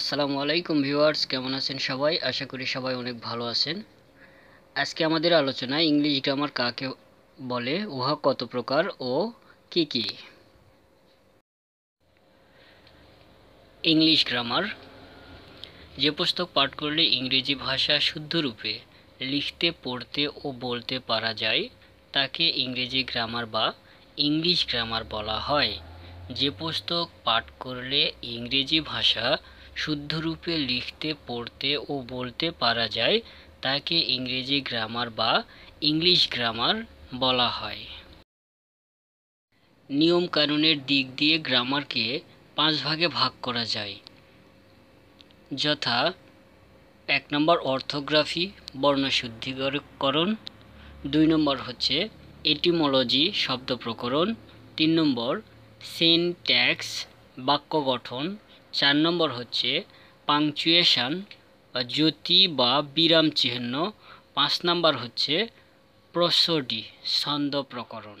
আসসালামু আলাইকুম ভিউয়ার্স কেমন আছেন সবাই আশা করি সবাই অনেক ভালো আছেন আজকে আমাদের আলোচনা ইংলিশ গ্রামার কাকে বলে উহা কত প্রকার ও কি কি ইংলিশ গ্রামার যে পুস্তক পাঠ করলে ইংরেজি ভাষা শুদ্ধরূপে লিখতে পড়তে ও বলতে পারা যায় তাকে ইংরেজি গ্রামার বা ইংলিশ গ্রামার বলা হয় যে পুস্তক পাঠ করলে ইংরেজি ভাষা শুদ্ধরূপে লিখতে পড়তে ও বলতে পারা যায় তাকে ইংরেজি গ্রামার বা ইংলিশ গ্রামার বলা হয় নিয়মকানুনের দিক দিয়ে গ্রামারকে পাঁচ ভাগে ভাগ করা যায় যথা এক নম্বর অর্থোগ্রাফি বর্ণশুদ্ধিকরণ দুই নম্বর হচ্ছে এটিমোলজি শব্দ প্রকরণ তিন নম্বর সিনট্যাক্স বাক্য গঠন চার নম্বর হচ্ছে পাংচুয়েশান জ্যোতি বা বিরাম চিহ্ন পাঁচ নম্বর হচ্ছে প্রসডি ছন্দ প্রকরণ